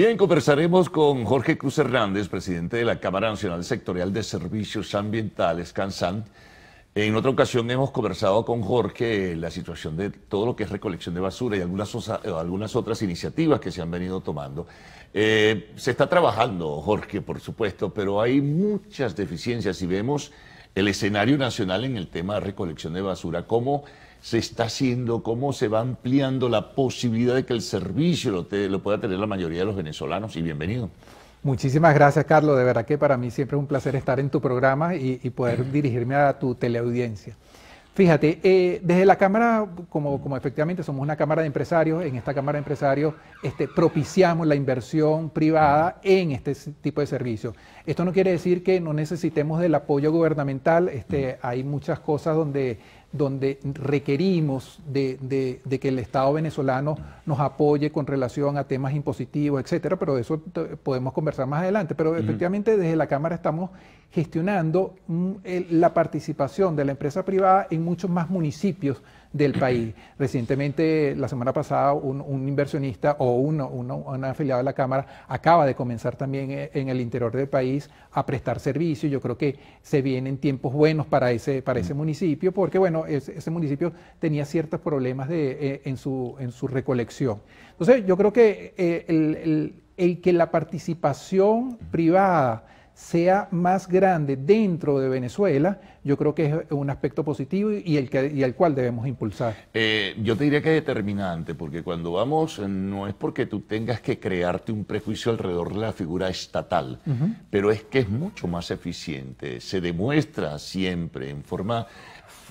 Bien, conversaremos con Jorge Cruz Hernández, presidente de la Cámara Nacional Sectorial de Servicios Ambientales, CANSAN. En otra ocasión hemos conversado con Jorge la situación de todo lo que es recolección de basura y algunas, eh, otras iniciativas que se han venido tomando. Eh, se está trabajando, Jorge, por supuesto, pero hay muchas deficiencias y vemos el escenario nacional en el tema de recolección de basura, como se está haciendo, cómo se va ampliando la posibilidad de que el servicio lo, pueda tener la mayoría de los venezolanos y bienvenido. Muchísimas gracias, Carlos. De verdad que para mí siempre es un placer estar en tu programa y, poder dirigirme a tu teleaudiencia. Fíjate, eh, desde la Cámara, como, como, efectivamente somos una Cámara de Empresarios, en esta Cámara de Empresarios este, propiciamos la inversión privada en este tipo de servicios. Esto no quiere decir que no necesitemos del apoyo gubernamental, este, hay muchas cosas donde donde requerimos de, que el Estado venezolano nos apoye con relación a temas impositivos, etcétera, pero de eso podemos conversar más adelante. Pero efectivamente desde la Cámara estamos gestionando mm, la participación de la empresa privada en muchos más municipios del país. Recientemente, la semana pasada, un, inversionista o uno, uno, un afiliado de la Cámara acaba de comenzar también eh, en el interior del país a prestar servicio. Yo creo que se vienen tiempos buenos para ese, para ese municipio, porque bueno, ese, municipio tenía ciertos problemas eh, en, su, recolección. Entonces, yo creo que eh, el que la participación privada sea más grande dentro de Venezuela, yo creo que es un aspecto positivo y el, cual debemos impulsar. Eh, yo te diría que es determinante, porque cuando vamos, no es porque tú tengas que crearte un prejuicio alrededor de la figura estatal, pero es que es mucho más eficiente, se demuestra siempre en forma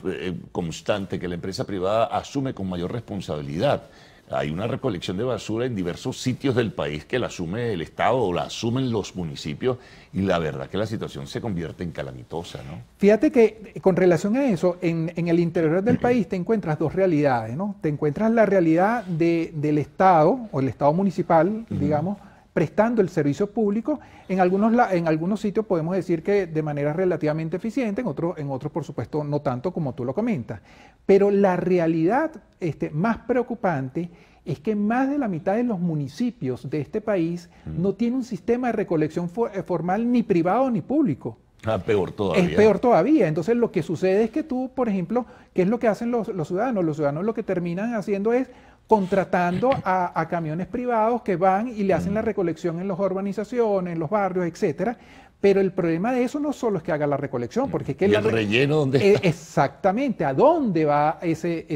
eh, constante que la empresa privada asume con mayor responsabilidad hay una recolección de basura en diversos sitios del país que la asume el Estado o la asumen los municipios y la verdad que la situación se convierte en calamitosa, ¿no? Fíjate que eh, con relación a eso, en, el interior del país te encuentras dos realidades, ¿no? Te encuentras la realidad del Estado o el Estado municipal, digamos, prestando el servicio público. En algunos, en algunos sitios podemos decir que de manera relativamente eficiente, en otros, en otros por supuesto no tanto como tú lo comentas. Pero la realidad este, más preocupante es que más de la mitad de los municipios de este país no tiene un sistema de recolección eh, formal ni privado ni público. Ah, peor todavía. Es peor todavía. Entonces lo que sucede es que tú, por ejemplo, ¿qué es lo que hacen los, los ciudadanos? Los ciudadanos lo que terminan haciendo es contratando a, camiones privados que van y le hacen la recolección en las urbanizaciones, en los barrios, etcétera. Pero el problema de eso no solo es que haga la recolección, porque es que ¿Y el relleno donde eh, está? exactamente a dónde va ese,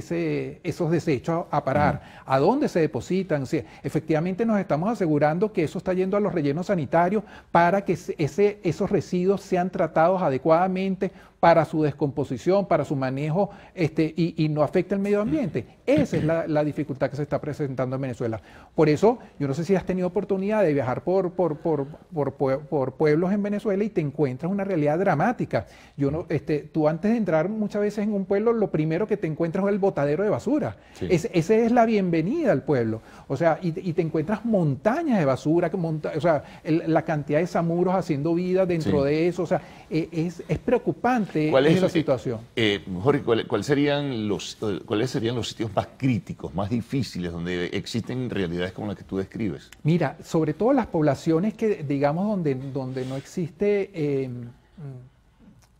esos desechos a parar, mm. a dónde se depositan. efectivamente nos estamos asegurando que eso está yendo a los rellenos sanitarios para que ese, esos residuos sean tratados adecuadamente para su descomposición, para su manejo este, y, no afecta el medio ambiente. Esa es la, dificultad que se está presentando en Venezuela. Por eso, yo no sé si has tenido oportunidad de viajar por, por, por, pueblos en Venezuela y te encuentras una realidad dramática. Yo no, este, tú antes de entrar muchas veces en un pueblo, lo primero que te encuentras es el botadero de basura. esa es la bienvenida al pueblo. O sea, y, te encuentras montañas de basura, o sea, la cantidad de samuros haciendo vida dentro de eso. O sea, e, es, es preocupante este, ¿Cuál es, la situación. Eh, Jorge, serían los, eh, ¿cuáles serían los sitios más críticos, más difíciles, donde existen realidades como las que tú describes? Mira, sobre todo las poblaciones que, digamos, donde, donde no existe... Em,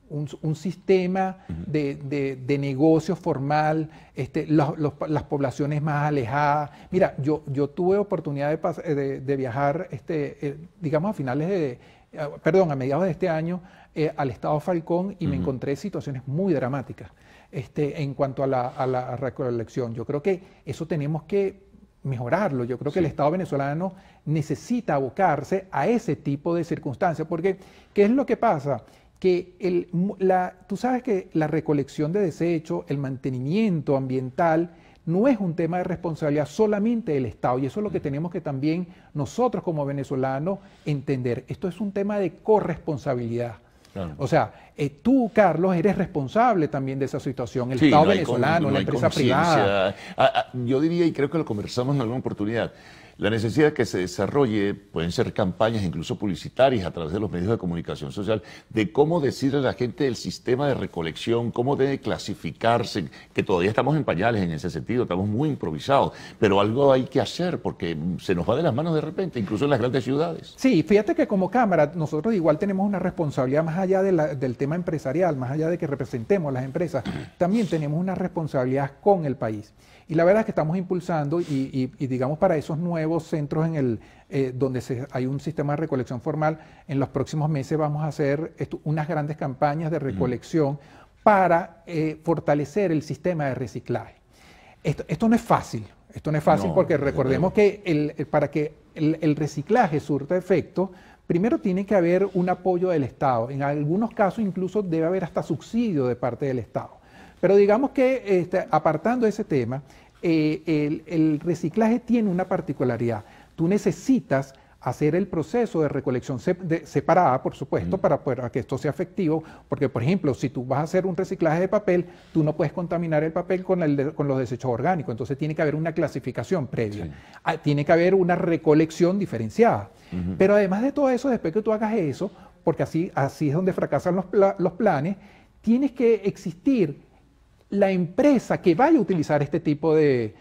un, sistema de, negocio formal, este, las poblaciones más alejadas. Mira, yo, yo tuve oportunidad de, viajar, este, eh, digamos, a finales de... Eh, perdón, a mediados de este año eh, al estado Falcón y me encontré situaciones muy dramáticas este, en cuanto a la, recolección. Yo creo que eso tenemos que mejorarlo. Yo creo que el Estado venezolano necesita abocarse a ese tipo de circunstancias, porque ¿qué es lo que pasa? que el, la, tú sabes que la recolección de desechos, el mantenimiento ambiental no es un tema de responsabilidad solamente del Estado y eso es lo que tenemos que también nosotros como venezolanos entender. Esto es un tema de corresponsabilidad. O sea, eh, tú, Carlos, eres responsable también de esa situación, el Estado venezolano, la empresa privada. Ah, ah, yo diría, y creo que lo conversamos en alguna oportunidad, la necesidad de que se desarrolle, pueden ser campañas incluso publicitarias a través de los medios de comunicación social, de cómo decirle a la gente el sistema de recolección, cómo debe clasificarse, que todavía estamos en pañales en ese sentido, estamos muy improvisados, pero algo hay que hacer porque se nos va de las manos de repente, incluso en las grandes ciudades. Sí, fíjate que como Cámara nosotros igual tenemos una responsabilidad más allá del tema empresarial, más allá de que representemos las empresas, también tenemos una responsabilidad con el país. Y la verdad es que estamos impulsando y, digamos para esos nuevos centros en el, eh, donde hay un sistema de recolección formal, en los próximos meses vamos a hacer unas grandes campañas de recolección para eh, fortalecer el sistema de reciclaje. Esto, no es fácil, esto no es fácil porque recordemos que para que el reciclaje surta efecto, Primero tiene que haber un apoyo del Estado. En algunos casos incluso debe haber hasta subsidio de parte del Estado. Pero digamos que este, apartando ese tema, eh, el, reciclaje tiene una particularidad. Tú necesitas hacer el proceso de recolección separada, por supuesto, mm. para, que esto sea efectivo, porque por ejemplo, si tú vas a hacer un reciclaje de papel, tú no puedes contaminar el papel con, los desechos orgánicos, entonces tiene que haber una clasificación previa, ah, tiene que haber una recolección diferenciada. Pero además de todo eso, después que tú hagas eso, porque así, es donde fracasan los planes, tienes que existir la empresa que vaya a utilizar este tipo de,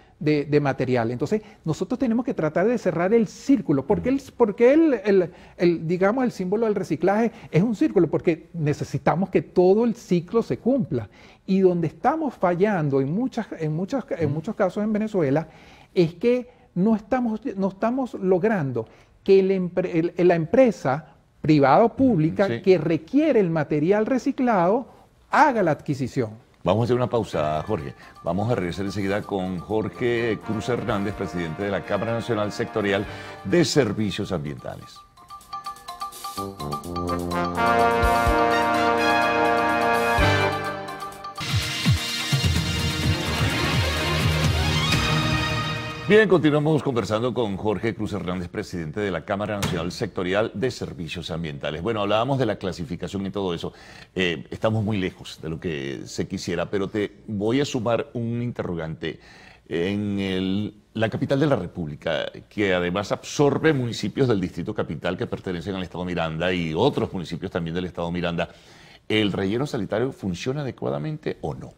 material. Entonces, nosotros tenemos que tratar de cerrar el círculo. ¿Por qué, el, porque el, el, digamos, el símbolo del reciclaje es un círculo? Porque necesitamos que todo el ciclo se cumpla. Y donde estamos fallando en, muchas, en, en muchos casos en Venezuela es que no estamos, no estamos logrando que la empresa privada o pública que requiere el material reciclado haga la adquisición. Vamos a hacer una pausa, Jorge. Vamos a regresar enseguida con Jorge Cruz Hernández, presidente de la Cámara Nacional Sectorial de Servicios Ambientales. Bien, continuamos conversando con Jorge Cruz Hernández, presidente de la Cámara Nacional Sectorial de Servicios Ambientales. Bueno, hablábamos de la clasificación y todo eso. Eh, estamos muy lejos de lo que se quisiera, pero te voy a sumar un interrogante. En la capital de la República, que además absorbe municipios del Distrito Capital que pertenecen al Estado Miranda y otros municipios también del Estado Miranda, ¿el relleno sanitario funciona adecuadamente o no?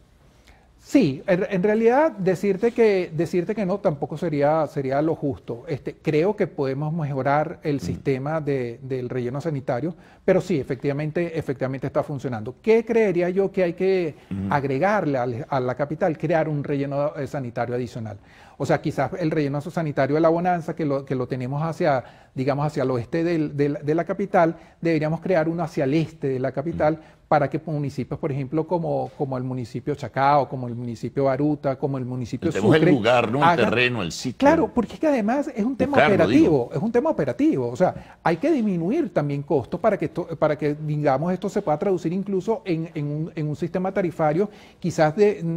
Sí, en, realidad decirte que, decirte que no tampoco sería, sería lo justo. Este, creo que podemos mejorar el sistema del relleno sanitario, pero sí, efectivamente, efectivamente está funcionando. ¿Qué creería yo que hay que agregarle a, la capital? Crear un relleno eh, sanitario adicional. O sea, quizás el relleno sanitario de la Bonanza, que lo, que lo tenemos hacia, digamos, hacia el oeste de la capital, deberíamos crear uno hacia el este de la capital para que municipios, por ejemplo, como, como el municipio Chacao, como el municipio Baruta, como el municipio Sucre... Tenemos el lugar, ¿no? El terreno, el sitio. Claro, porque es que además es un tema operativo, es un tema operativo. O sea, hay que disminuir también costos para que, esto, para que digamos, esto se pueda traducir incluso en, un, sistema tarifario, quizás de... Mm,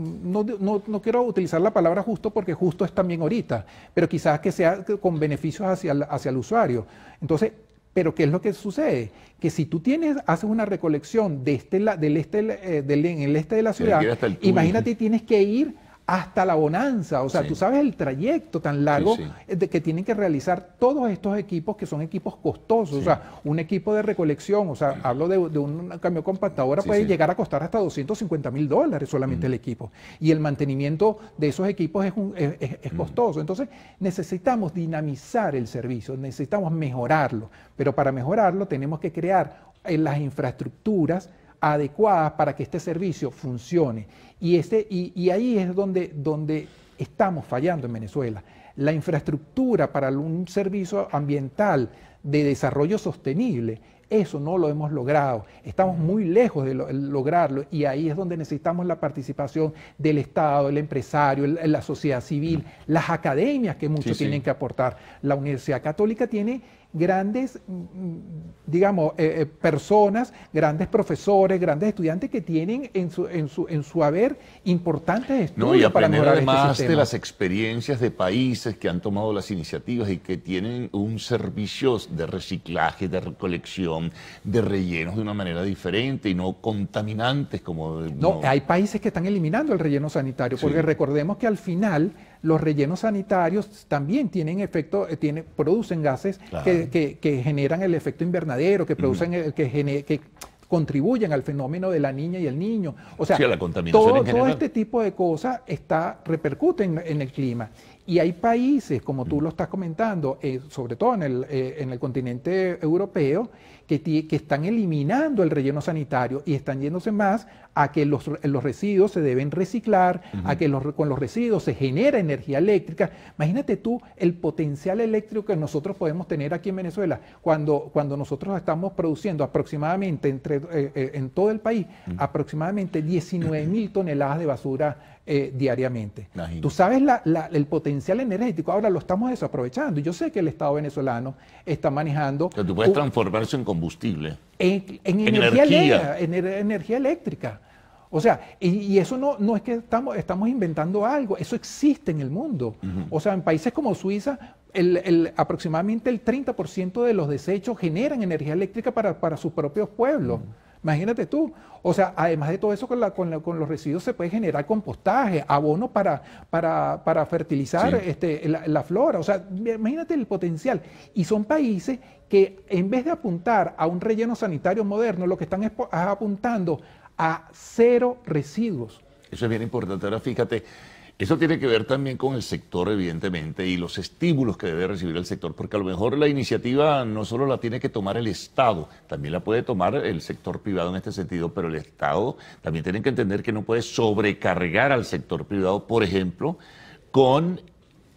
mm, no, no, no quiero utilizar la palabra justo porque porque justo es también ahorita, pero quizás que sea con beneficios hacia el, hacia el usuario. Entonces, pero ¿qué es lo que sucede? Que si tú tienes, haces una recolección de este, la, del este, eh, en el este de la ciudad, imagínate, tienes que ir hasta la bonanza. O sea, tú sabes el trayecto tan largo que tienen que realizar todos estos equipos que son equipos costosos. O sea, un equipo de recolección, o sea, hablo de, un camión compactadora, puede llegar a costar hasta 250 mil dólares solamente mm. el equipo. Y el mantenimiento de esos equipos es, mm. costoso. Entonces, necesitamos dinamizar el servicio, necesitamos mejorarlo. Pero para mejorarlo tenemos que crear eh, las infraestructuras adecuadas para que este servicio funcione. Este, y, y, ahí es donde, donde estamos fallando en Venezuela. La infraestructura para un servicio ambiental de desarrollo sostenible, eso no lo hemos logrado. Estamos muy lejos de lograrlo y ahí es donde necesitamos la participación del Estado, el empresario, la sociedad civil, las academias que muchos tienen que aportar. La Universidad Católica tiene grandes, mm, mm, digamos, eh, eh, personas, grandes profesores, grandes estudiantes que tienen en su, en su, en su haber importantes estudios. No, y aprender para este además de las experiencias de países que han tomado las iniciativas y que tienen un servicio de reciclaje, de recolección, de rellenos de una manera diferente y no contaminantes como... No, hay países que están eliminando el relleno sanitario, porque recordemos que al final los rellenos sanitarios también tienen efecto, eh, producen gases que, generan el efecto invernadero, que producen, que, que contribuyen al fenómeno de la niña y el niño. O sea, todo, este tipo de cosas está, repercute en, el clima. Y hay países, como tú lo estás comentando, eh, sobre todo en el, eh, en el continente europeo, que, que, están eliminando el relleno sanitario y están yéndose más a que los, residuos se deben reciclar, a que con los residuos se genera energía eléctrica. Imagínate tú el potencial eléctrico que nosotros podemos tener aquí en Venezuela cuando, cuando nosotros estamos produciendo aproximadamente entre, eh, en todo el país aproximadamente 19 mil toneladas de basura eh, diariamente. Tú sabes el potencial energético, ahora lo estamos desaprovechando. Yo sé que el Estado venezolano está manejando... que tú puedes transformarse en combustible. En, energía, en, er, energía eléctrica. O sea, y, eso no, no es que estamos, estamos inventando algo, eso existe en el mundo. O sea, en países como Suiza, el, el aproximadamente el 30% de los desechos generan energía eléctrica para, sus propios pueblos. Imagínate tú. O sea, además de todo eso, con, los residuos se puede generar compostaje, abono para, para, fertilizar este, la, flora. O sea, imagínate el potencial. Y son países que en vez de apuntar a un relleno sanitario moderno, lo que están apuntando a cero residuos. Eso es bien importante. Ahora fíjate, eso tiene que ver también con el sector, evidentemente, y los estímulos que debe recibir el sector, porque a lo mejor la iniciativa no solo la tiene que tomar el Estado, también la puede tomar el sector privado en este sentido, pero el Estado también tiene que entender que no puede sobrecargar al sector privado, por ejemplo, con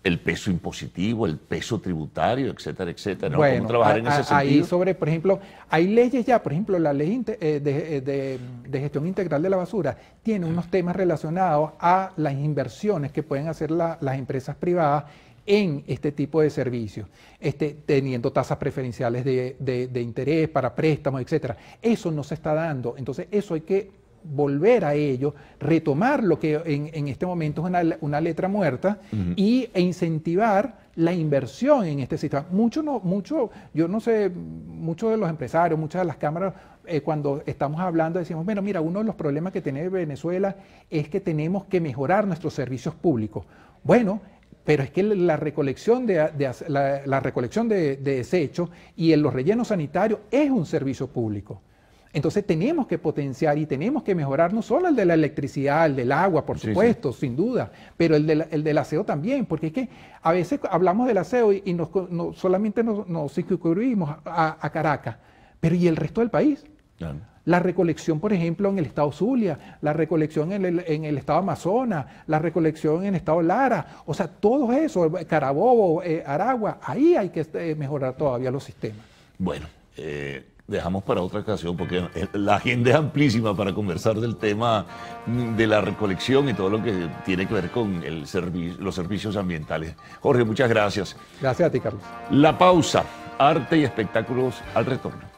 el peso impositivo, el peso tributario, etcétera, etcétera. ¿no? Bueno, trabajar en ese sentido? Ahí sobre, por ejemplo, hay leyes ya, por ejemplo, la ley eh, eh, de, gestión integral de la basura tiene unos temas relacionados a las inversiones que pueden hacer las empresas privadas en este tipo de servicios, este, teniendo tasas preferenciales de, interés para préstamos, etcétera. Eso no se está dando. Entonces, eso hay que volver a ello, retomar lo que en, en este momento es una, letra muerta e incentivar la inversión en este sistema. Mucho, no, yo no sé, muchos de los empresarios, muchas de las cámaras, eh, cuando estamos hablando decimos, bueno, mira, uno de los problemas que tiene Venezuela es que tenemos que mejorar nuestros servicios públicos. Bueno, pero es que la recolección de, la, recolección de desechos y en los rellenos sanitarios es un servicio público. Entonces tenemos que potenciar y tenemos que mejorar no solo el de la electricidad, el del agua, por supuesto, sin duda, pero el, del aseo también, porque es que a veces hablamos del aseo y, solamente nos, nos a, Caracas, pero ¿y el resto del país? La recolección, por ejemplo, en el estado Zulia, la recolección en el, estado Amazonas, la recolección en el estado Lara, o sea, todo eso, Carabobo, eh, Aragua, ahí hay que eh, mejorar todavía los sistemas. Bueno, eh dejamos para otra ocasión, porque la agenda es amplísima para conversar del tema de la recolección y todo lo que tiene que ver con los servicios ambientales. Jorge, muchas gracias. Gracias a ti, Carlos. La pausa, arte y espectáculos al retorno.